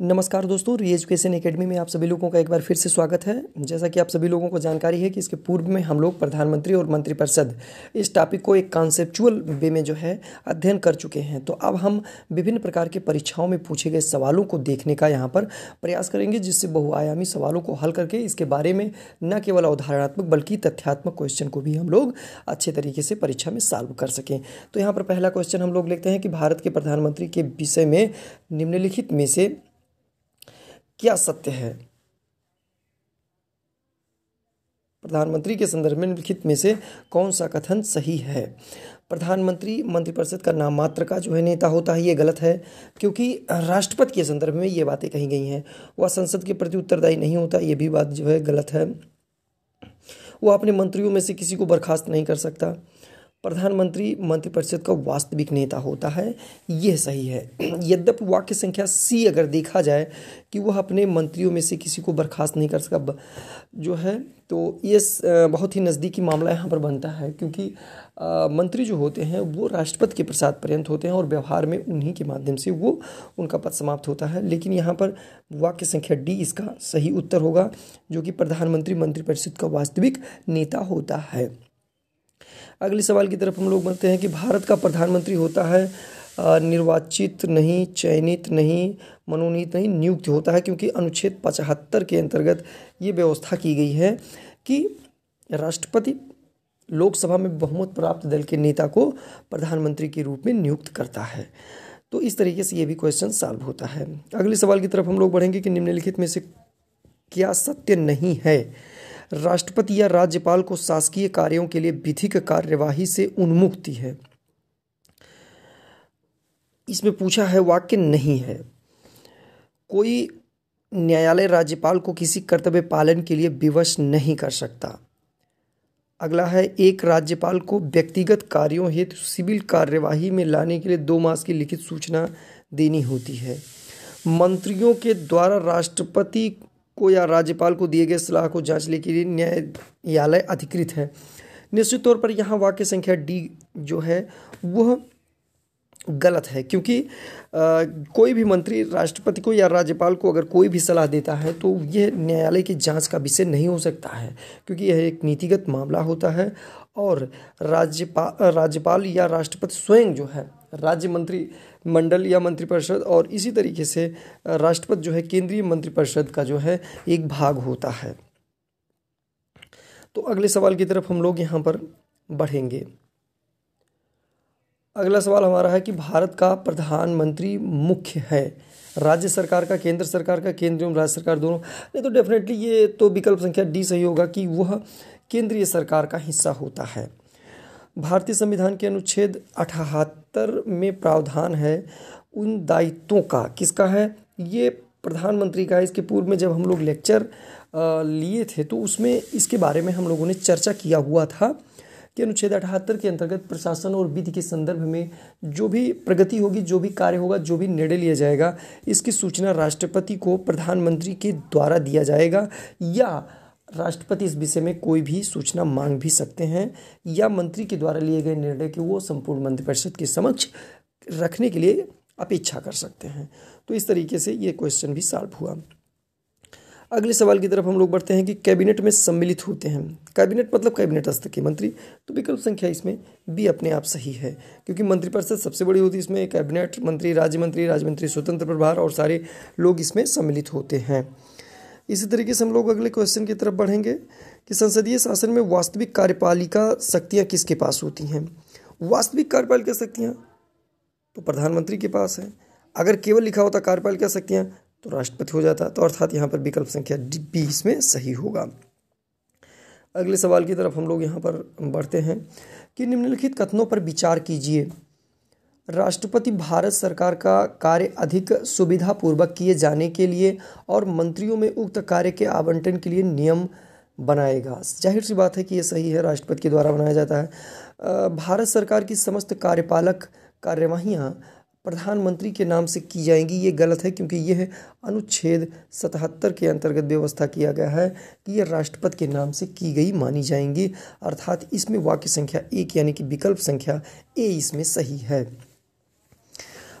नमस्कार दोस्तों री एजुकेशन एकेडमी में आप सभी लोगों का एक बार फिर से स्वागत है जैसा कि आप सभी लोगों को जानकारी है कि इसके पूर्व में हम लोग प्रधानमंत्री और मंत्रिपरिषद इस टॉपिक को एक कॉन्सेप्चुअल वे में जो है अध्ययन कर चुके हैं तो अब हम विभिन्न प्रकार के परीक्षाओं में पूछे गए सवालों को देखने का यहाँ पर प्रयास करेंगे जिससे बहुआयामी सवालों को हल करके इसके बारे में न केवल अवधारणात्मक बल्कि तथ्यात्मक क्वेश्चन को भी हम लोग अच्छे तरीके से परीक्षा में सॉल्व कर सकें तो यहाँ पर पहला क्वेश्चन हम लोग लेते हैं कि भारत के प्रधानमंत्री के विषय में निम्नलिखित में से क्या सत्य है प्रधानमंत्री के संदर्भ में निम्नलिखित में से कौन सा कथन सही है प्रधानमंत्री मंत्रिपरिषद का नाम मात्र का जो है नेता होता है ये गलत है क्योंकि राष्ट्रपति के संदर्भ में ये बातें कही गई हैं वह संसद के प्रति उत्तरदायी नहीं होता ये भी बात जो है गलत है वह अपने मंत्रियों में से किसी को बर्खास्त नहीं कर सकता प्रधानमंत्री मंत्रिपरिषद का वास्तविक नेता होता है यह सही है यद्यप वाक्य संख्या सी अगर देखा जाए कि वह अपने मंत्रियों में से किसी को बर्खास्त नहीं कर सका जो है तो ये बहुत ही नज़दीकी मामला यहाँ पर बनता है क्योंकि मंत्री जो होते हैं वो राष्ट्रपति के प्रसाद पर्यंत होते हैं और व्यवहार में उन्हीं के माध्यम से वो उनका पद समाप्त होता है लेकिन यहाँ पर वाक्य संख्या डी इसका सही उत्तर होगा जो कि प्रधानमंत्री मंत्रिपरिषद का वास्तविक नेता होता है अगले सवाल की तरफ हम लोग बनते हैं कि भारत का प्रधानमंत्री होता है निर्वाचित नहीं चयनित नहीं मनोनीत नहीं नियुक्त होता है क्योंकि अनुच्छेद पचहत्तर के अंतर्गत ये व्यवस्था की गई है कि राष्ट्रपति लोकसभा में बहुमत प्राप्त दल के नेता को प्रधानमंत्री के रूप में नियुक्त करता है तो इस तरीके से ये भी क्वेश्चन सॉल्व होता है अगले सवाल की तरफ हम लोग बढ़ेंगे कि निम्नलिखित में से क्या सत्य नहीं है राष्ट्रपति या राज्यपाल को शासकीय कार्यों के लिए विधिक कार्यवाही से उन्मुक्ति है इसमें पूछा है वाक्य नहीं है कोई न्यायालय राज्यपाल को किसी कर्तव्य पालन के लिए विवश नहीं कर सकता अगला है एक राज्यपाल को व्यक्तिगत कार्यों हेतु सिविल कार्यवाही में लाने के लिए दो मास की लिखित सूचना देनी होती है मंत्रियों के द्वारा राष्ट्रपति को या राज्यपाल को दिए गए सलाह को जांचने के लिए न्यायालय अधिकृत है निश्चित तौर पर यहाँ वाक्य संख्या डी जो है वह गलत है क्योंकि आ, कोई भी मंत्री राष्ट्रपति को या राज्यपाल को अगर कोई भी सलाह देता है तो यह न्यायालय की जांच का विषय नहीं हो सकता है क्योंकि यह एक नीतिगत मामला होता है और राज्यपाल राज्यपाल या राष्ट्रपति स्वयं जो है राज्य मंत्री मंडल या मंत्रिपरिषद और इसी तरीके से राष्ट्रपति जो है केंद्रीय मंत्रिपरिषद का जो है एक भाग होता है तो अगले सवाल की तरफ हम लोग यहाँ पर बढ़ेंगे अगला सवाल हमारा है कि भारत का प्रधानमंत्री मुख्य है राज्य सरकार का केंद्र सरकार का केंद्र एवं राज्य सरकार दोनों नहीं तो डेफिनेटली ये तो विकल्प संख्या डी सही होगा कि वह केंद्रीय सरकार का हिस्सा होता है भारतीय संविधान के अनुच्छेद अठहत्तर में प्रावधान है उन दायित्वों का किसका है ये प्रधानमंत्री का इसके पूर्व में जब हम लोग लेक्चर लिए थे तो उसमें इसके बारे में हम लोगों ने चर्चा किया हुआ था कि अनुच्छेद अठहत्तर के अंतर्गत प्रशासन और विधि के संदर्भ में जो भी प्रगति होगी जो भी कार्य होगा जो भी निर्णय लिया जाएगा इसकी सूचना राष्ट्रपति को प्रधानमंत्री के द्वारा दिया जाएगा या राष्ट्रपति इस विषय में कोई भी सूचना मांग भी सकते हैं या मंत्री के द्वारा लिए गए निर्णय के वो संपूर्ण मंत्रिपरिषद के समक्ष रखने के लिए अपेक्षा कर सकते हैं तो इस तरीके से ये क्वेश्चन भी सॉल्व हुआ अगले सवाल की तरफ हम लोग बढ़ते हैं कि कैबिनेट में सम्मिलित होते हैं कैबिनेट मतलब कैबिनेट स्तर के मंत्री तो विकल्प संख्या इसमें भी अपने आप सही है क्योंकि मंत्रिपरिषद सबसे बड़ी होती है इसमें कैबिनेट मंत्री राज्य मंत्री राज्य मंत्री स्वतंत्र प्रभार और सारे लोग इसमें सम्मिलित होते हैं इसी तरीके से हम लोग अगले क्वेश्चन की तरफ बढ़ेंगे कि संसदीय शासन में वास्तविक कार्यपालिका शक्तियाँ किसके पास होती हैं वास्तविक कार्यपालिका शक्तियाँ तो प्रधानमंत्री के पास है अगर केवल लिखा होता कार्यपालिका शक्तियाँ तो राष्ट्रपति हो जाता तो अर्थात यहाँ पर विकल्प संख्या बी इसमें सही होगा अगले सवाल की तरफ हम लोग यहाँ पर बढ़ते हैं कि निम्नलिखित कथनों पर विचार कीजिए राष्ट्रपति भारत सरकार का कार्य अधिक सुविधापूर्वक किए जाने के लिए और मंत्रियों में उक्त कार्य के आवंटन के लिए नियम बनाएगा जाहिर सी बात है कि यह सही है राष्ट्रपति के द्वारा बनाया जाता है भारत सरकार की समस्त कार्यपालक कार्यवाहियाँ प्रधानमंत्री के नाम से की जाएंगी ये गलत है क्योंकि यह अनुच्छेद सतहत्तर के अंतर्गत व्यवस्था किया गया है कि यह राष्ट्रपति के नाम से की गई मानी जाएंगी अर्थात इसमें वाक्य संख्या एक यानी कि विकल्प संख्या ए इसमें सही है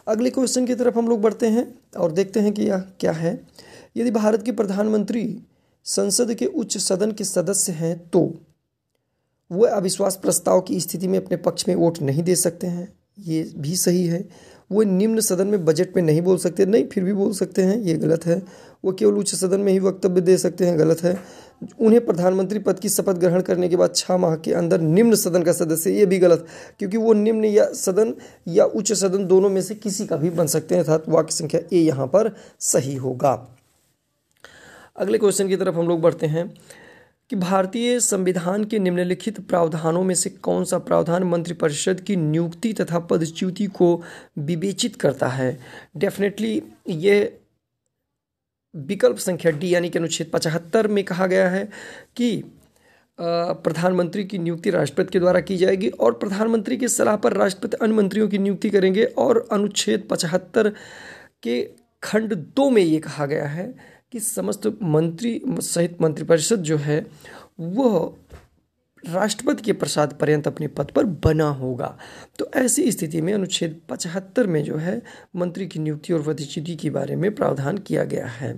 अगले क्वेश्चन की तरफ हम लोग बढ़ते हैं और देखते हैं कि यह क्या है यदि भारत के प्रधानमंत्री संसद के उच्च सदन के सदस्य हैं तो वह अविश्वास प्रस्ताव की स्थिति में अपने पक्ष में वोट नहीं दे सकते हैं ये भी सही है वो निम्न सदन में बजट में नहीं बोल सकते नहीं फिर भी बोल सकते हैं ये गलत है वो केवल उच्च सदन में ही वक्तव्य दे सकते हैं गलत है उन्हें प्रधानमंत्री पद की शपथ ग्रहण करने के बाद छः माह के अंदर निम्न सदन का सदस्य ये भी गलत क्योंकि वो निम्न या सदन या उच्च सदन दोनों में से किसी का भी बन सकते हैं अर्थात वाक्य संख्या ए यहाँ पर सही होगा अगले क्वेश्चन की तरफ हम लोग बढ़ते हैं कि भारतीय संविधान के निम्नलिखित प्रावधानों में से कौन सा प्रावधान मंत्रिपरिषद की नियुक्ति तथा पदच्युति को विवेचित करता है डेफिनेटली ये विकल्प संख्या डी यानी कि अनुच्छेद पचहत्तर में कहा गया है कि प्रधानमंत्री की नियुक्ति राष्ट्रपति के द्वारा की जाएगी और प्रधानमंत्री की सलाह पर राष्ट्रपति अन्य मंत्रियों की नियुक्ति करेंगे और अनुच्छेद पचहत्तर के खंड दो में ये कहा गया है कि समस्त मंत्री सहित मंत्रिपरिषद जो है वह राष्ट्रपति के प्रसाद पर्यंत अपने पद पर बना होगा तो ऐसी स्थिति में अनुच्छेद पचहत्तर में जो है मंत्री की नियुक्ति और वधिचिति के बारे में प्रावधान किया गया है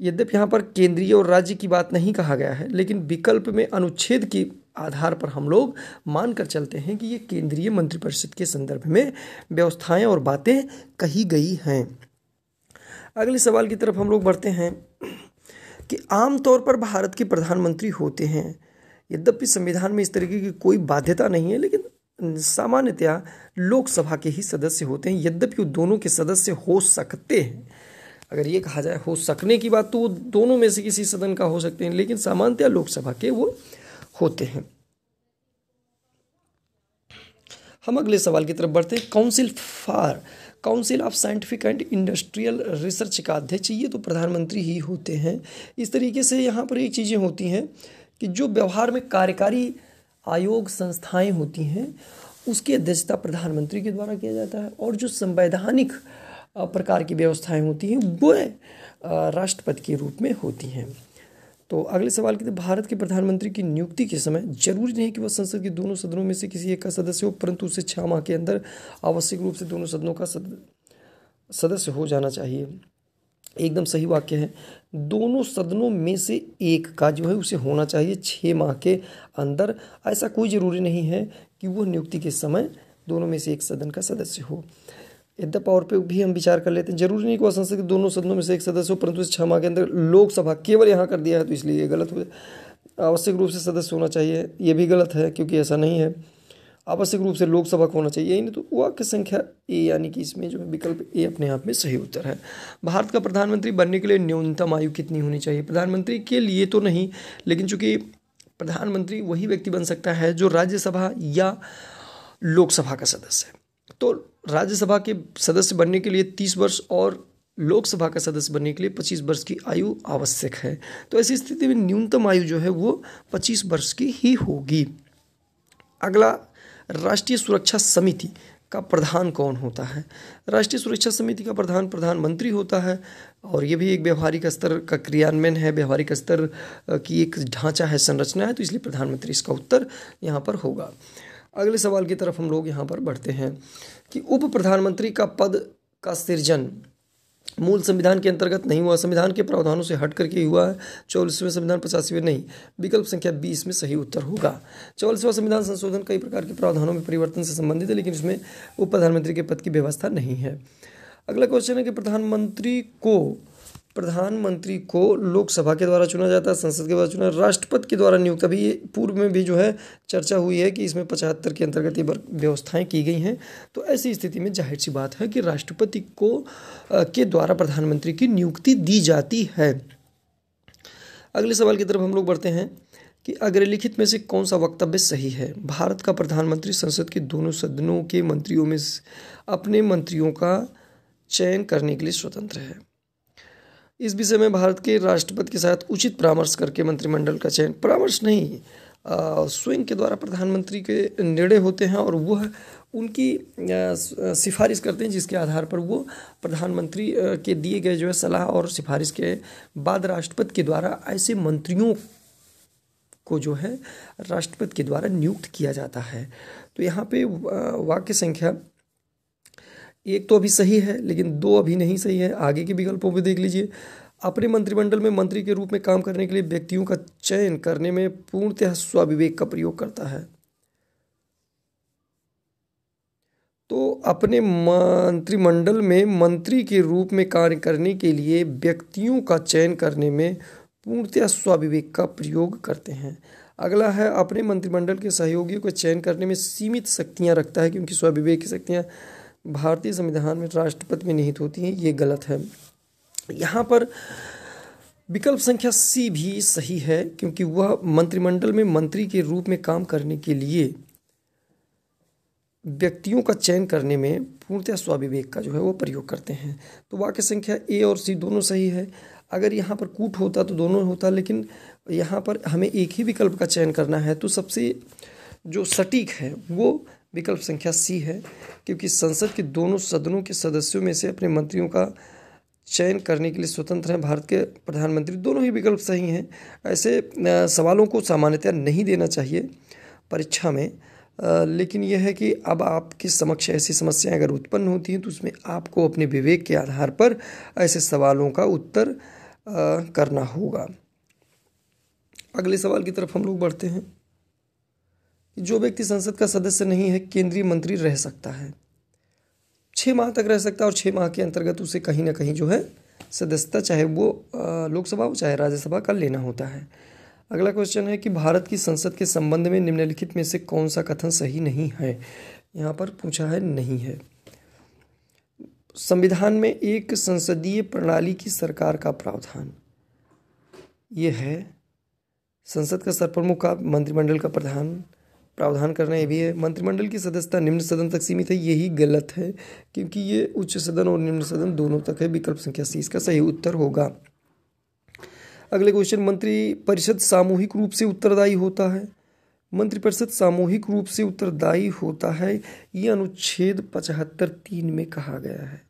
यद्यपि यहाँ पर केंद्रीय और राज्य की बात नहीं कहा गया है लेकिन विकल्प में अनुच्छेद के आधार पर हम लोग मानकर चलते हैं कि ये केंद्रीय मंत्रिपरिषद के संदर्भ में व्यवस्थाएं और बातें कही गई हैं अगले सवाल की तरफ हम लोग बढ़ते हैं कि आमतौर पर भारत के प्रधानमंत्री होते हैं यद्यपि संविधान में इस तरीके की कोई बाध्यता नहीं है लेकिन सामान्यतया लोकसभा के ही सदस्य होते हैं यद्यपि वो दोनों के सदस्य हो सकते हैं अगर ये कहा जाए हो सकने की बात तो वो दोनों में से किसी सदन का हो सकते हैं लेकिन सामान्यतया लोकसभा के वो होते हैं हम अगले सवाल की तरफ बढ़ते हैं council for council of scientific and industrial research का अध्यक्ष ये तो प्रधानमंत्री ही होते हैं इस तरीके से यहाँ पर ये चीज़ें होती हैं कि जो व्यवहार में कार्यकारी आयोग संस्थाएं होती हैं उसकी अध्यक्षता प्रधानमंत्री के द्वारा किया जाता है और जो संवैधानिक प्रकार की व्यवस्थाएं होती हैं वो राष्ट्रपति के रूप में होती हैं तो अगले सवाल की भारत के प्रधानमंत्री की नियुक्ति के समय जरूरी नहीं कि वह संसद के दोनों सदनों में से किसी एक का सदस्य हो परंतु उसे छः माह के अंदर आवश्यक रूप से दोनों सदनों का सद... सदस्य हो जाना चाहिए एकदम सही वाक्य है दोनों सदनों में से एक का जो है उसे होना चाहिए छः माह के अंदर ऐसा कोई ज़रूरी नहीं है कि वह नियुक्ति के समय दोनों में से एक सदन का सदस्य हो यद्यप और पे भी हम विचार कर लेते हैं जरूरी नहीं कि वह संसद के दोनों सदनों में से एक सदस्य हो परंतु छः माह के अंदर लोकसभा केवल यहाँ कर दिया है तो इसलिए ये गलत हो आवश्यक रूप से सदस्य होना चाहिए ये भी गलत है क्योंकि ऐसा नहीं है आवश्यक रूप से लोकसभा को होना चाहिए नहीं तो वाक्य संख्या ए यानी कि इसमें जो है विकल्प ए अपने आप में सही उत्तर है भारत का प्रधानमंत्री बनने के लिए न्यूनतम आयु कितनी होनी चाहिए प्रधानमंत्री के लिए तो नहीं लेकिन चूंकि प्रधानमंत्री वही व्यक्ति बन सकता है जो राज्यसभा या लोकसभा का सदस्य है तो राज्यसभा के सदस्य बनने के लिए तीस वर्ष और लोकसभा का सदस्य बनने के लिए पच्चीस वर्ष की आयु आवश्यक है तो ऐसी स्थिति में न्यूनतम आयु जो है वो पच्चीस वर्ष की ही होगी अगला राष्ट्रीय सुरक्षा समिति का प्रधान कौन होता है राष्ट्रीय सुरक्षा समिति का प्रधान प्रधानमंत्री होता है और ये भी एक व्यवहारिक स्तर का क्रियान्वयन है व्यवहारिक स्तर की एक ढांचा है संरचना है तो इसलिए प्रधानमंत्री इसका उत्तर यहाँ पर होगा अगले सवाल की तरफ हम लोग यहाँ पर बढ़ते हैं कि उप प्रधानमंत्री का पद का सृजन मूल संविधान के अंतर्गत नहीं हुआ संविधान के प्रावधानों से हट करके हुआ है चौलीसवें संविधान पचासीवें नहीं विकल्प संख्या बीस में सही उत्तर होगा चौलीसवा संविधान संशोधन कई प्रकार के प्रावधानों में परिवर्तन से संबंधित है लेकिन इसमें उप प्रधानमंत्री के पद की व्यवस्था नहीं है अगला क्वेश्चन है कि प्रधानमंत्री को प्रधानमंत्री को लोकसभा के द्वारा चुना जाता है संसद के द्वारा चुना राष्ट्रपति के द्वारा नियुक्त अभी ये पूर्व में भी जो है चर्चा हुई है कि इसमें पचहत्तर के अंतर्गत ये व्यवस्थाएं की गई हैं तो ऐसी स्थिति में जाहिर सी बात है कि राष्ट्रपति को के द्वारा प्रधानमंत्री की नियुक्ति दी जाती है अगले सवाल की तरफ हम लोग बढ़ते हैं कि अग्रलिखित में से कौन सा वक्तव्य सही है भारत का प्रधानमंत्री संसद के दोनों सदनों के मंत्रियों में अपने मंत्रियों का चयन करने के लिए स्वतंत्र है इस विषय में भारत के राष्ट्रपति के साथ उचित परामर्श करके मंत्रिमंडल का चयन परामर्श नहीं स्वयं के द्वारा प्रधानमंत्री के निर्णय होते हैं और वह उनकी सिफारिश करते हैं जिसके आधार पर वो प्रधानमंत्री के दिए गए जो है सलाह और सिफारिश के बाद राष्ट्रपति के द्वारा ऐसे मंत्रियों को जो है राष्ट्रपति के द्वारा नियुक्त किया जाता है तो यहाँ पे वाक्य संख्या एक तो अभी सही है लेकिन दो अभी नहीं सही है आगे के विकल्पों पर देख लीजिए अपने मंत्रिमंडल में मंत्री के रूप में काम करने के लिए व्यक्तियों का चयन करने में पूर्णतः स्वाविवेक का प्रयोग करता है तो अपने मंत्रिमंडल में मंत्री के रूप में कार्य करने के लिए व्यक्तियों का चयन करने में पूर्णतः स्वाविवेक का प्रयोग करते हैं अगला है अपने मंत्रिमंडल के सहयोगियों का चयन करने में सीमित शक्तियाँ रखता है क्योंकि स्वाविवेक की शक्तियाँ भारतीय संविधान में राष्ट्रपति में निहित होती हैं ये गलत है यहाँ पर विकल्प संख्या सी भी सही है क्योंकि वह मंत्रिमंडल में मंत्री के रूप में काम करने के लिए व्यक्तियों का चयन करने में पूर्णतः स्वाभिवेक का जो है वो प्रयोग करते हैं तो वाक्य संख्या ए और सी दोनों सही है अगर यहाँ पर कूट होता तो दोनों होता लेकिन यहाँ पर हमें एक ही विकल्प का चयन करना है तो सबसे जो सटीक है वो विकल्प संख्या सी है क्योंकि संसद के दोनों सदनों के सदस्यों में से अपने मंत्रियों का चयन करने के लिए स्वतंत्र हैं भारत के प्रधानमंत्री दोनों ही विकल्प सही हैं ऐसे सवालों को सामान्यतया नहीं देना चाहिए परीक्षा में लेकिन यह है कि अब आपके समक्ष ऐसी समस्याएं अगर उत्पन्न होती हैं तो उसमें आपको अपने विवेक के आधार पर ऐसे सवालों का उत्तर करना होगा अगले सवाल की तरफ हम लोग बढ़ते हैं कि जो व्यक्ति संसद का सदस्य नहीं है केंद्रीय मंत्री रह सकता है छः माह तक रह सकता है और छः माह के अंतर्गत उसे कहीं ना कहीं जो है सदस्यता चाहे वो लोकसभा हो चाहे राज्यसभा का लेना होता है अगला क्वेश्चन है कि भारत की संसद के संबंध में निम्नलिखित में से कौन सा कथन सही नहीं है यहाँ पर पूछा है नहीं है संविधान में एक संसदीय प्रणाली की सरकार का प्रावधान ये है संसद का सरप्रमुख का मंत्रिमंडल का प्रधान प्रावधान करना ये भी है मंत्रिमंडल की सदस्यता निम्न सदन तक सीमित है यही गलत है क्योंकि ये उच्च सदन और निम्न सदन दोनों तक है विकल्प संख्या सी इसका सही उत्तर होगा अगले क्वेश्चन मंत्री परिषद सामूहिक रूप से उत्तरदायी होता है मंत्रिपरिषद सामूहिक रूप से उत्तरदायी होता है ये अनुच्छेद पचहत्तर तीन में कहा गया है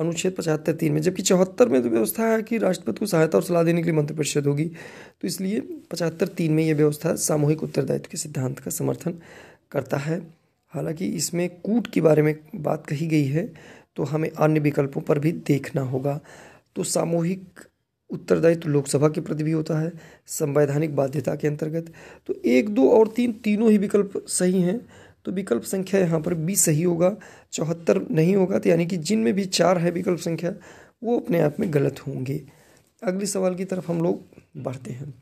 अनुच्छेद पचहत्तर तीन में जबकि चौहत्तर में तो व्यवस्था है कि राष्ट्रपति को सहायता और सलाह देने के लिए मंत्रिपरिषद होगी तो इसलिए पचहत्तर तीन में यह व्यवस्था सामूहिक उत्तरदायित्व के सिद्धांत का समर्थन करता है हालांकि इसमें कूट के बारे में बात कही गई है तो हमें अन्य विकल्पों पर भी देखना होगा तो सामूहिक उत्तरदायित्व लोकसभा के प्रति भी होता है संवैधानिक बाध्यता के अंतर्गत तो एक दो और तीन तीनों ही विकल्प सही हैं तो विकल्प संख्या यहाँ पर बी सही होगा चौहत्तर नहीं होगा तो यानी कि जिनमें भी चार है विकल्प संख्या वो अपने आप में गलत होंगे अगले सवाल की तरफ हम लोग बढ़ते हैं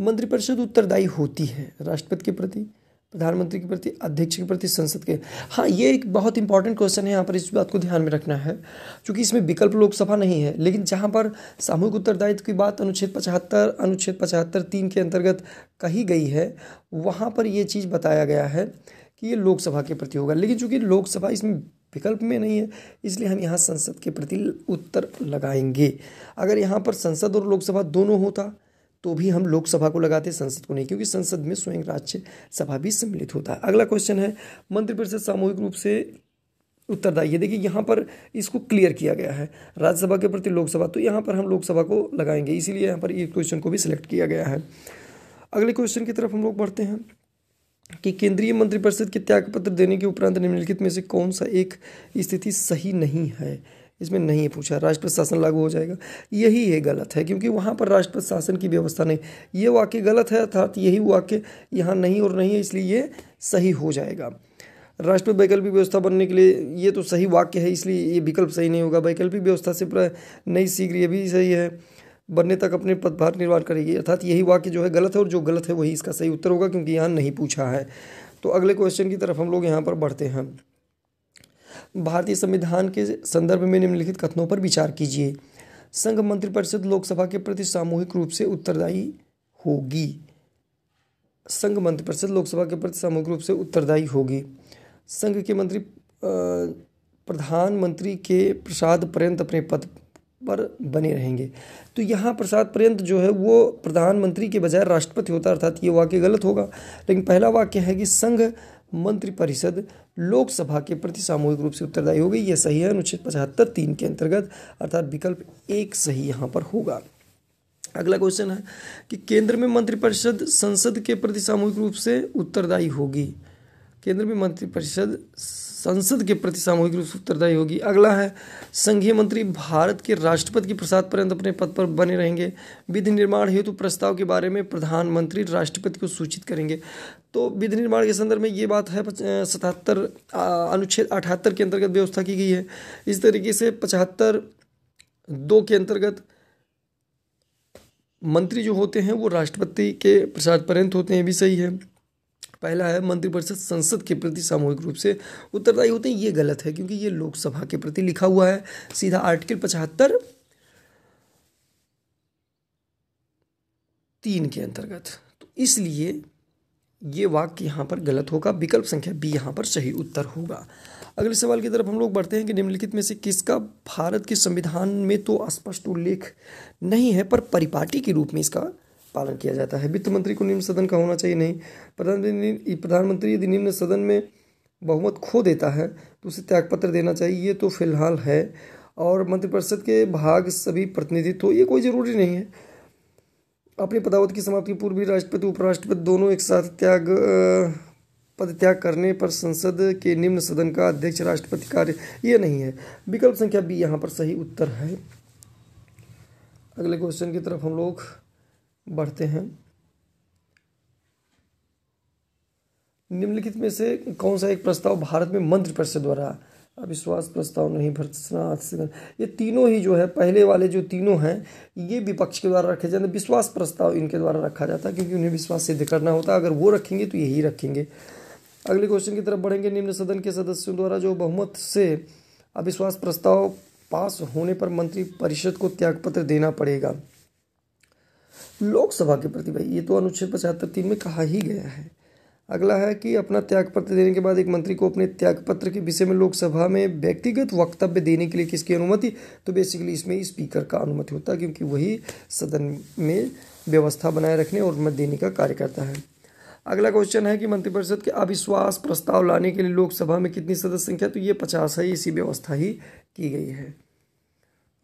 मंत्रिपरिषद उत्तरदायी होती है राष्ट्रपति के प्रति प्रधानमंत्री के प्रति अध्यक्ष के प्रति संसद के हाँ ये एक बहुत इंपॉर्टेंट क्वेश्चन है यहाँ पर इस बात को ध्यान में रखना है क्योंकि इसमें विकल्प लोकसभा नहीं है लेकिन जहाँ पर सामूहिक उत्तरदायित्व की बात अनुच्छेद पचहत्तर अनुच्छेद पचहत्तर तीन के अंतर्गत कही गई है वहाँ पर ये चीज़ बताया गया है कि ये लोकसभा के प्रति होगा लेकिन चूँकि लोकसभा इसमें विकल्प में नहीं है इसलिए हम यहाँ संसद के प्रति उत्तर लगाएंगे अगर यहाँ पर संसद और लोकसभा दोनों होता तो भी हम लोकसभा को लगाते संसद को नहीं क्योंकि संसद में स्वयं राज्य सभा भी सम्मिलित होता है अगला क्वेश्चन है मंत्रिपरिषद सामूहिक रूप से उत्तरदायी है देखिए यहाँ पर इसको क्लियर किया गया है राज्यसभा के प्रति लोकसभा तो यहाँ पर हम लोकसभा को लगाएंगे इसीलिए यहाँ पर इस क्वेश्चन को भी सिलेक्ट किया गया है अगले क्वेश्चन की तरफ हम लोग बढ़ते हैं कि केंद्रीय मंत्रिपरिषद के त्यागपत्र देने के उपरांत निम्नलिखित में से कौन सा एक स्थिति सही नहीं है इसमें नहीं है पूछा राष्ट्रपति शासन लागू हो जाएगा यही ये गलत है क्योंकि वहाँ पर राष्ट्रपति शासन की व्यवस्था नहीं ये वाक्य गलत है अर्थात यही वाक्य यहाँ नहीं और नहीं है इसलिए ये सही हो जाएगा राष्ट्रपति वैकल्पिक व्यवस्था बनने के लिए ये तो सही वाक्य है इसलिए ये विकल्प सही नहीं होगा वैकल्पिक व्यवस्था से नई शीघ्र ये भी सही है बनने तक अपने पदभार निर्वाह करेगी अर्थात यही वाक्य जो है गलत है और जो गलत है वही इसका सही उत्तर होगा क्योंकि यहाँ नहीं पूछा है तो अगले क्वेश्चन की तरफ हम लोग यहाँ पर बढ़ते हैं भारतीय संविधान के संदर्भ में निम्नलिखित कथनों पर विचार कीजिए संघ मंत्रिपरिषद लोकसभा के प्रति सामूहिक रूप से उत्तरदायी होगी संघ मंत्रिपरिषद लोकसभा के प्रति सामूहिक रूप से उत्तरदायी होगी संघ के मंत्री प्रधानमंत्री के प्रसाद पर्यंत अपने पद पर बने रहेंगे तो यहाँ प्रसाद पर्यंत जो है वो प्रधानमंत्री के बजाय राष्ट्रपति होता अर्थात ये वाक्य गलत होगा लेकिन पहला वाक्य है कि संघ मंत्रिपरिषद लोकसभा के प्रति सामूहिक रूप से उत्तरदायी होगी यह सही है अनुच्छेद पचहत्तर तीन के अंतर्गत अर्थात विकल्प एक सही यहाँ पर होगा अगला क्वेश्चन है कि केंद्र में मंत्रिपरिषद संसद के प्रति सामूहिक रूप से उत्तरदायी होगी केंद्र में मंत्रिपरिषद संसद के प्रति सामूहिक रूप से उत्तरदायी होगी अगला है संघीय मंत्री भारत के राष्ट्रपति के प्रसाद पर्यंत अपने पद पर बने रहेंगे विधि निर्माण हेतु प्रस्ताव के बारे में प्रधानमंत्री राष्ट्रपति को सूचित करेंगे तो विधि निर्माण के संदर्भ में ये बात है सतहत्तर अनुच्छेद अठहत्तर के अंतर्गत व्यवस्था की गई है इस तरीके से पचहत्तर दो के अंतर्गत मंत्री जो होते हैं वो राष्ट्रपति के प्रसाद पर्यंत होते हैं भी सही है पहला है मंत्रिपरिषद संसद के प्रति सामूहिक रूप से उत्तरदायी होते हैं ये गलत है क्योंकि ये लोकसभा के प्रति लिखा हुआ है सीधा आर्टिकल पचहत्तर तीन के अंतर्गत तो इसलिए ये वाक्य यहाँ पर गलत होगा विकल्प संख्या बी यहाँ पर सही उत्तर होगा अगले सवाल की तरफ हम लोग बढ़ते हैं कि निम्नलिखित में से किसका भारत के संविधान में तो स्पष्ट उल्लेख नहीं है पर परिपाटी के रूप में इसका पालन किया जाता है वित्त मंत्री को निम्न सदन का होना चाहिए नहीं प्रधानमंत्री प्रधानमंत्री यदि निम्न सदन में बहुमत खो देता है तो उसे त्यागपत्र देना चाहिए ये तो फिलहाल है और मंत्रिपरिषद के भाग सभी प्रतिनिधित्व ये कोई ज़रूरी नहीं है अपनी पदावत की समाप्ति पूर्व भी राष्ट्रपति उपराष्ट्रपति दोनों एक साथ त्याग पद त्याग करने पर संसद के निम्न सदन का अध्यक्ष राष्ट्रपति कार्य ये नहीं है विकल्प संख्या बी यहाँ पर सही उत्तर है अगले क्वेश्चन की तरफ हम लोग बढ़ते हैं निम्नलिखित में से कौन सा एक प्रस्ताव भारत में मंत्रिपरिषद द्वारा अविश्वास प्रस्ताव नहीं भर्सना ये तीनों ही जो है पहले वाले जो तीनों हैं ये विपक्ष के द्वारा रखे जाते हैं विश्वास प्रस्ताव इनके द्वारा रखा जाता है क्योंकि उन्हें विश्वास सिद्ध करना होता है अगर वो रखेंगे तो यही रखेंगे अगले क्वेश्चन की तरफ बढ़ेंगे निम्न सदन के सदस्यों द्वारा जो बहुमत से अविश्वास प्रस्ताव पास होने पर मंत्री परिषद को त्यागपत्र देना पड़ेगा लोकसभा के प्रति भाई ये तो अनुच्छेद पचहत्तर तीन में कहा ही गया है अगला है कि अपना त्यागपत्र देने के बाद एक मंत्री को अपने त्यागपत्र के विषय में लोकसभा में व्यक्तिगत वक्तव्य देने के लिए किसकी अनुमति तो बेसिकली इसमें स्पीकर का अनुमति होता है क्योंकि वही सदन में व्यवस्था बनाए रखने और मत देने का कार्य करता है अगला क्वेश्चन है कि मंत्रिपरिषद के अविश्वास प्रस्ताव लाने के लिए लोकसभा में कितनी सदस्य संख्या तो ये पचास है इसी व्यवस्था ही की गई है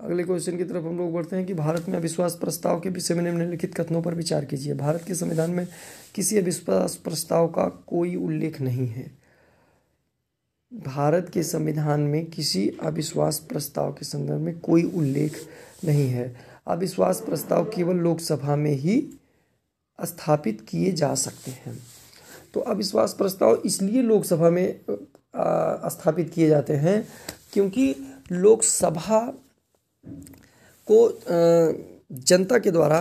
अगले क्वेश्चन की तरफ हम लोग बढ़ते हैं कि भारत में अविश्वास प्रस्ताव के विषय में निम्नलिखित कथनों पर विचार कीजिए भारत के संविधान में किसी अविश्वास प्रस्ताव का कोई उल्लेख नहीं है भारत के संविधान में किसी अविश्वास प्रस्ताव के संदर्भ में कोई उल्लेख नहीं है अविश्वास प्रस्ताव केवल लोकसभा में ही स्थापित किए जा सकते हैं तो अविश्वास प्रस्ताव इसलिए लोकसभा में स्थापित किए जाते हैं क्योंकि लोकसभा को जनता के द्वारा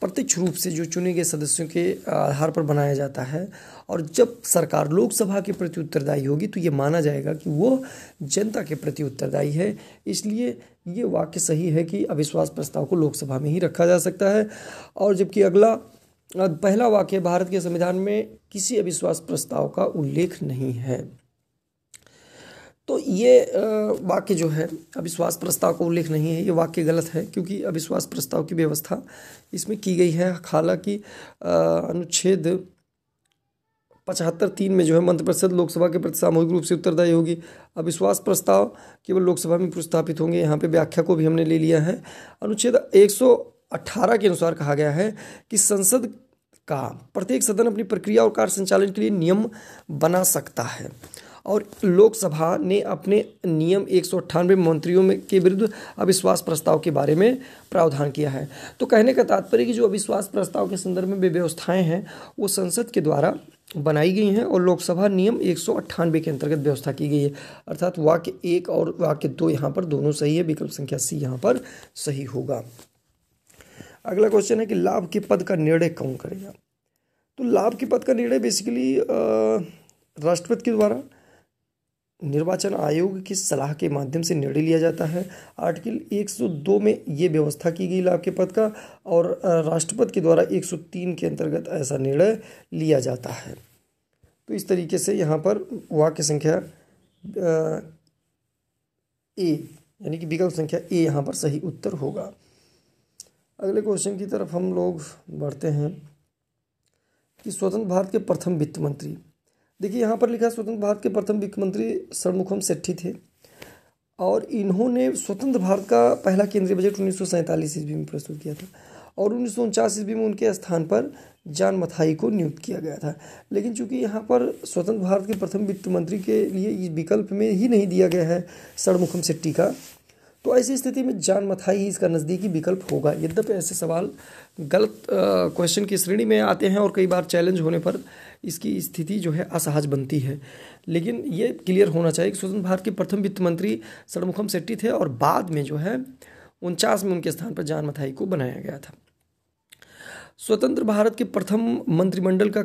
प्रत्यक्ष रूप से जो चुने गए सदस्यों के आधार पर बनाया जाता है और जब सरकार लोकसभा के प्रति उत्तरदायी होगी तो ये माना जाएगा कि वो जनता के प्रति उत्तरदायी है इसलिए ये वाक्य सही है कि अविश्वास प्रस्ताव को लोकसभा में ही रखा जा सकता है और जबकि अगला पहला वाक्य भारत के संविधान में किसी अविश्वास प्रस्ताव का उल्लेख नहीं है तो ये वाक्य जो है अविश्वास प्रस्ताव का उल्लेख नहीं है ये वाक्य गलत है क्योंकि अविश्वास प्रस्ताव की व्यवस्था इसमें की गई है हालांकि अनुच्छेद पचहत्तर तीन में जो है मंत्रिपरिषद परिषद लोकसभा के प्रति सामूहिक रूप से उत्तरदायी होगी अविश्वास प्रस्ताव केवल लोकसभा में प्रस्तापित होंगे यहाँ पे व्याख्या को भी हमने ले लिया है अनुच्छेद 118 के अनुसार कहा गया है कि संसद का प्रत्येक सदन अपनी प्रक्रिया और कार्य संचालन के लिए नियम बना सकता है और लोकसभा ने अपने नियम एक मंत्रियों में के विरुद्ध अविश्वास प्रस्ताव के बारे में प्रावधान किया है तो कहने का तात्पर्य कि जो अविश्वास प्रस्ताव के संदर्भ में व्यवस्थाएँ हैं वो संसद के द्वारा बनाई गई हैं और लोकसभा नियम एक के अंतर्गत व्यवस्था की गई है अर्थात वाक्य एक और वाक्य दो यहाँ पर दोनों सही है विकल्प संख्या सी यहाँ पर सही होगा अगला क्वेश्चन है कि लाभ के पद का निर्णय कौन करेगा तो लाभ के पद का निर्णय बेसिकली राष्ट्रपति के द्वारा निर्वाचन आयोग की सलाह के माध्यम से निर्णय लिया जाता है आर्टिकल 102 में ये व्यवस्था की गई लाभ के पद का और राष्ट्रपति के द्वारा 103 के अंतर्गत ऐसा निर्णय लिया जाता है तो इस तरीके से यहाँ पर वाक्य संख्या ए यानी कि विकल्प संख्या ए यहाँ पर सही उत्तर होगा अगले क्वेश्चन की तरफ हम लोग बढ़ते हैं कि स्वतंत्र भारत के प्रथम वित्त मंत्री देखिए यहाँ पर लिखा स्वतंत्र भारत के प्रथम वित्त मंत्री सरमुखम सेट्ठी थे और इन्होंने स्वतंत्र भारत का पहला केंद्रीय बजट उन्नीस सौ सैंतालीस ईस्वी में प्रस्तुत किया था और उन्नीस सौ उनचास ईस्वी में उनके स्थान पर जान मथाई को नियुक्त किया गया था लेकिन चूंकि यहाँ पर स्वतंत्र भारत के प्रथम वित्त मंत्री के लिए इस विकल्प में ही नहीं दिया गया है सरमुखम सेट्टी का तो ऐसी स्थिति में जान मथाई ही इसका नज़दीकी विकल्प होगा यद्यपि ऐसे सवाल गलत क्वेश्चन की श्रेणी में आते हैं और कई बार चैलेंज होने पर इसकी स्थिति जो है असहज बनती है लेकिन ये क्लियर होना चाहिए कि स्वतंत्र भारत के प्रथम वित्त मंत्री सड़मुखम शेट्टी थे और बाद में जो है उनचास में उनके स्थान पर जान मथाई को बनाया गया था स्वतंत्र भारत के प्रथम मंत्रिमंडल का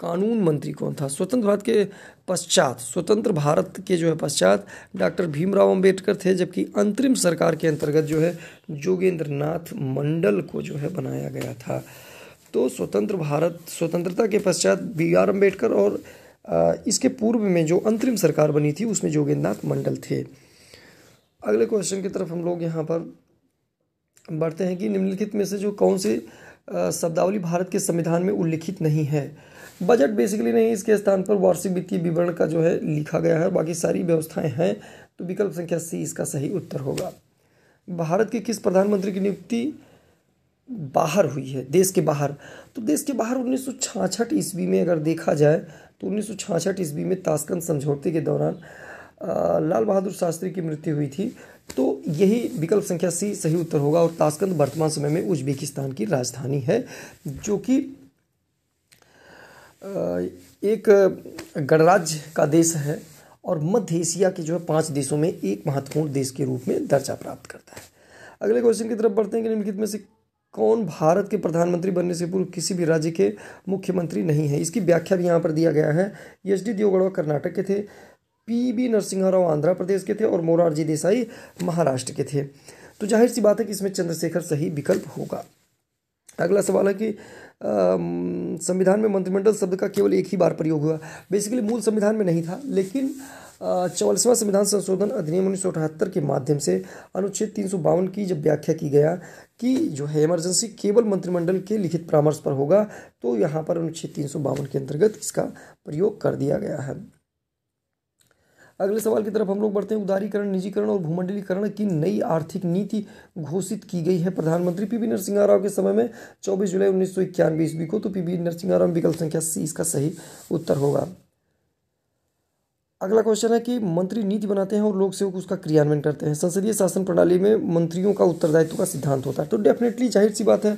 कानून मंत्री कौन था स्वतंत्र भारत के पश्चात स्वतंत्र भारत के जो है पश्चात डॉक्टर भीमराव अंबेडकर थे जबकि अंतरिम सरकार के अंतर्गत जो है जोगेंद्र नाथ मंडल को जो है बनाया गया था तो स्वतंत्र भारत स्वतंत्रता के पश्चात बी आर अम्बेडकर और इसके पूर्व में जो अंतरिम सरकार बनी थी उसमें जोगेंद्र नाथ मंडल थे अगले क्वेश्चन की तरफ हम लोग यहाँ पर बढ़ते हैं कि निम्नलिखित में से जो कौन से शब्दावली भारत के संविधान में उल्लिखित नहीं है बजट बेसिकली नहीं इसके स्थान पर वार्षिक वित्तीय विवरण का जो है लिखा गया है बाकी सारी व्यवस्थाएं हैं तो विकल्प संख्या सी इसका सही उत्तर होगा भारत के किस प्रधानमंत्री की नियुक्ति बाहर हुई है देश के बाहर तो देश के बाहर उन्नीस सौ ईस्वी में अगर देखा जाए तो उन्नीस सौ ईस्वी में ताशकंद समझौते के दौरान लाल बहादुर शास्त्री की मृत्यु हुई थी तो यही विकल्प संख्या सी सही उत्तर होगा और ताशकंद वर्तमान समय में उज्बेकिस्तान की राजधानी है जो कि एक गणराज्य का देश है और मध्य एशिया के जो है पांच देशों में एक महत्वपूर्ण देश के रूप में दर्जा प्राप्त करता है अगले क्वेश्चन की तरफ बढ़ते हैं कि निम्नलिखित में से कौन भारत के प्रधानमंत्री बनने से पूर्व किसी भी राज्य के मुख्यमंत्री नहीं है इसकी व्याख्या भी यहाँ पर दिया गया है एच डी देवगढ़ कर्नाटक के थे पी बी नरसिंह राव आंध्र प्रदेश के थे और मोरारजी देसाई महाराष्ट्र के थे तो जाहिर सी बात है कि इसमें चंद्रशेखर सही विकल्प होगा अगला सवाल है कि संविधान में मंत्रिमंडल शब्द का केवल एक ही बार प्रयोग हुआ बेसिकली मूल संविधान में नहीं था लेकिन चौवालीसवां संविधान संशोधन अधिनियम उन्नीस के माध्यम से अनुच्छेद तीन की जब व्याख्या की गया कि जो है इमरजेंसी केवल मंत्रिमंडल के लिखित परामर्श पर होगा तो यहाँ पर अनुच्छेद तीन के अंतर्गत इसका प्रयोग कर दिया गया है अगले सवाल की तरफ हम लोग बढ़ते हैं उदारीकरण निजीकरण और भूमंडलीकरण की नई आर्थिक नीति घोषित की गई है प्रधानमंत्री पीवी नरसिंह राव के समय में 24 जुलाई उन्नीस सौ इक्यानवे ईस्वी को तो पीवी नरसिंह राव विकल्प संख्या सी इसका सही उत्तर होगा अगला क्वेश्चन है कि मंत्री नीति बनाते हैं और लोक सेवक उसका क्रियान्वयन करते हैं संसदीय शासन प्रणाली में मंत्रियों का उत्तरदायित्व का सिद्धांत होता है तो डेफिनेटली जाहिर सी बात है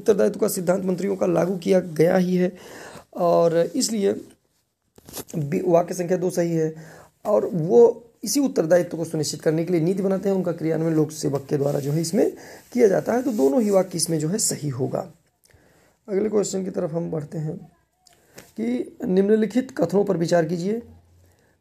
उत्तरदायित्व का सिद्धांत मंत्रियों का लागू किया गया ही है और इसलिए वाक्य संख्या दो सही है और वो इसी उत्तरदायित्व को सुनिश्चित करने के लिए नीति बनाते हैं उनका क्रियान्वयन लोक सेवक के द्वारा जो है इसमें किया जाता है तो दोनों ही वाक्य इसमें जो है सही होगा अगले क्वेश्चन की तरफ हम बढ़ते हैं कि निम्नलिखित कथनों पर विचार कीजिए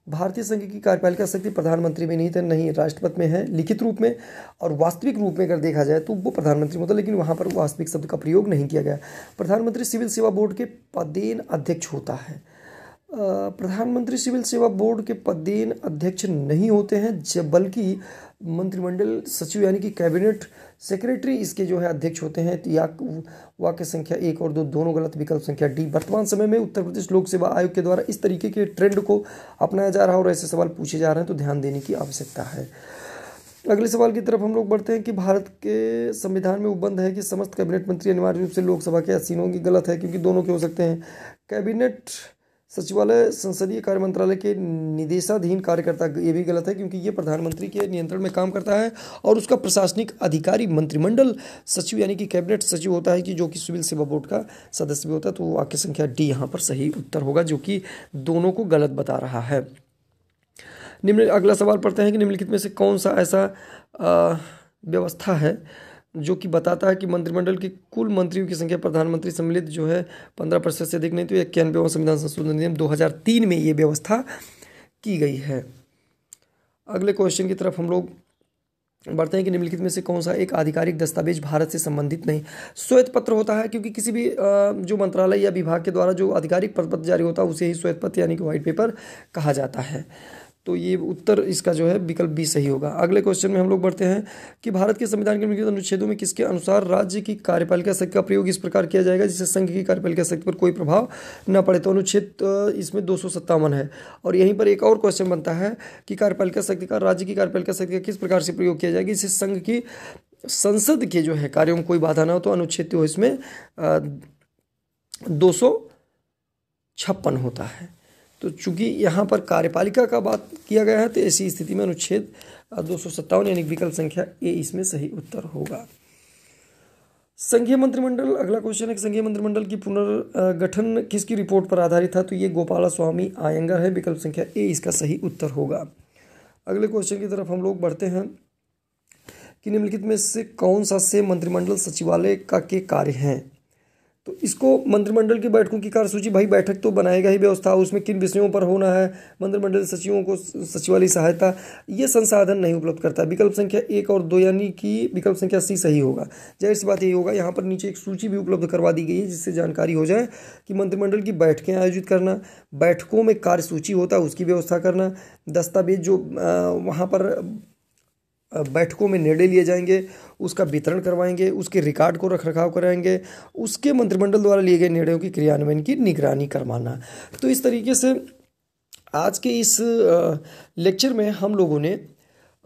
भारतीय संघ की कार्यपालिका शक्ति प्रधानमंत्री में नहीं थे नहीं राष्ट्रपति में है लिखित रूप में और वास्तविक रूप में अगर देखा जाए तो वो प्रधानमंत्री होता लेकिन वहाँ पर वास्तविक शब्द का प्रयोग नहीं किया गया प्रधानमंत्री सिविल सेवा बोर्ड के पदेन अध्यक्ष होता है प्रधानमंत्री सिविल सेवा बोर्ड के पदेन अध्यक्ष नहीं होते हैं जब बल्कि मंत्रिमंडल सचिव यानी कि कैबिनेट सेक्रेटरी इसके जो है अध्यक्ष होते हैं तो या वाक्य संख्या एक और दो दोनों गलत विकल्प संख्या डी वर्तमान समय में उत्तर प्रदेश लोक सेवा आयोग के द्वारा इस तरीके के ट्रेंड को अपनाया जा रहा है और ऐसे सवाल पूछे जा रहे हैं तो ध्यान देने की आवश्यकता है अगले सवाल की तरफ हम लोग बढ़ते हैं कि भारत के संविधान में उपबंध है कि समस्त कैबिनेट मंत्री अनिवार्य रूप से लोकसभा के असीनों की गलत है क्योंकि दोनों के हो सकते हैं कैबिनेट सचिवालय संसदीय कार्य मंत्रालय के निदेशाधीन कार्यकर्ता ये भी गलत है क्योंकि ये प्रधानमंत्री के नियंत्रण में काम करता है और उसका प्रशासनिक अधिकारी मंत्रिमंडल सचिव यानी कि कैबिनेट सचिव होता है कि जो कि सिविल सेवा बोर्ड का सदस्य भी होता है तो वो वाक्य संख्या डी यहाँ पर सही उत्तर होगा जो कि दोनों को गलत बता रहा है निम्न अगला सवाल पढ़ते हैं कि निम्नलिखित में से कौन सा ऐसा व्यवस्था है जो कि बताता है कि मंत्रिमंडल की कुल मंत्रियों की संख्या प्रधानमंत्री सम्मिलित जो है पंद्रह प्रतिशत से अधिक नहीं तो इक्यानवेवा संविधान संशोधन नियम तीन में ये व्यवस्था की गई है अगले क्वेश्चन की तरफ हम लोग बढ़ते हैं कि निम्नलिखित में से कौन सा एक आधिकारिक दस्तावेज भारत से संबंधित नहीं श्वेत पत्र होता है क्योंकि किसी भी जो मंत्रालय या विभाग के द्वारा जो आधिकारिक पत्र जारी होता है उसे ही श्वेत पत्र यानी कि व्हाइट पेपर कहा जाता है तो ये उत्तर इसका जो है विकल्प बी सही होगा अगले क्वेश्चन में हम लोग बढ़ते हैं कि भारत के संविधान के अनुच्छेदों में किसके अनुसार राज्य की कार्यपालिका शक्ति का प्रयोग इस प्रकार किया जाएगा जिससे संघ की कार्यपालिका शक्ति पर कोई प्रभाव न पड़े तो अनुच्छेद इसमें दो है और यहीं पर एक और क्वेश्चन बनता है कि कार्यपालिका शक्ति का राज्य की कार्यपालिका शक्ति का किस प्रकार से प्रयोग किया जाएगा जिससे संघ की संसद के जो है कार्यों में कोई बाधा ना हो तो अनुच्छेद इसमें दो सौ छप्पन होता है तो चूंकि यहाँ पर कार्यपालिका का बात किया गया है तो ऐसी स्थिति में अनुच्छेद दो सौ सत्तावन यानी विकल्प संख्या ए इसमें सही उत्तर होगा संघीय मंत्रिमंडल अगला क्वेश्चन है कि संघीय मंत्रिमंडल की पुनर्गठन किसकी रिपोर्ट पर आधारित था तो ये गोपाला स्वामी आयंगर है विकल्प संख्या ए इसका सही उत्तर होगा अगले क्वेश्चन की तरफ हम लोग बढ़ते हैं कि निम्नलिखित में से कौन सा से मंत्रिमंडल सचिवालय का के कार्य हैं तो इसको मंत्रिमंडल की बैठकों की कार्यसूची भाई बैठक तो बनाएगा ही व्यवस्था उसमें किन विषयों पर होना है मंत्रिमंडल सचिवों को सचिवालय सहायता ये संसाधन नहीं उपलब्ध करता विकल्प संख्या एक और दो यानी कि विकल्प संख्या सी सही होगा जाहिर सी बात यही होगा यहाँ पर नीचे एक सूची भी उपलब्ध करवा दी गई है जिससे जानकारी हो जाए कि मंत्रिमंडल की बैठकें आयोजित करना बैठकों में कार्यसूची होता है उसकी व्यवस्था करना दस्तावेज जो वहाँ पर बैठकों में निर्णय लिए जाएंगे उसका वितरण करवाएंगे उसके रिकॉर्ड को रख रखाव कराएंगे उसके मंत्रिमंडल द्वारा लिए गए निर्णयों की क्रियान्वयन की निगरानी करवाना तो इस तरीके से आज के इस लेक्चर में हम लोगों ने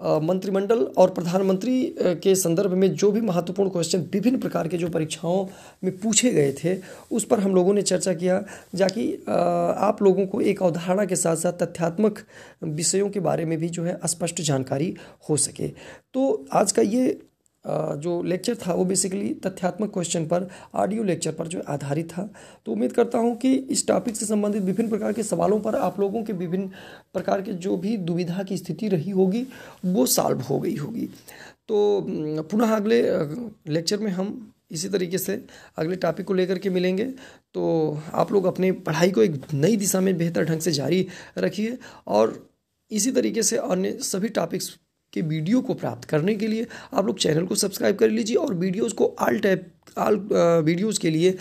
मंत्रिमंडल और प्रधानमंत्री के संदर्भ में जो भी महत्वपूर्ण क्वेश्चन विभिन्न प्रकार के जो परीक्षाओं में पूछे गए थे उस पर हम लोगों ने चर्चा किया जाकि आप लोगों को एक अवधारणा के साथ साथ तथ्यात्मक विषयों के बारे में भी जो है स्पष्ट जानकारी हो सके तो आज का ये जो लेक्चर था वो बेसिकली तथ्यात्मक क्वेश्चन पर ऑडियो लेक्चर पर जो आधारित था तो उम्मीद करता हूँ कि इस टॉपिक से संबंधित विभिन्न प्रकार के सवालों पर आप लोगों के विभिन्न प्रकार के जो भी दुविधा की स्थिति रही होगी वो सॉल्व हो गई होगी तो पुनः अगले लेक्चर में हम इसी तरीके से अगले टॉपिक को लेकर के मिलेंगे तो आप लोग अपने पढ़ाई को एक नई दिशा में बेहतर ढंग से जारी रखिए और इसी तरीके से अन्य सभी टॉपिक्स के वीडियो को प्राप्त करने के लिए आप लोग चैनल को सब्सक्राइब कर लीजिए और वीडियोस को आल टैप आल वीडियोस के लिए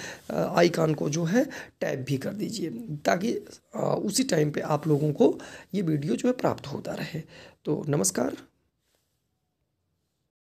आइकान को जो है टैप भी कर दीजिए ताकि उसी टाइम पे आप लोगों को ये वीडियो जो है प्राप्त होता रहे तो नमस्कार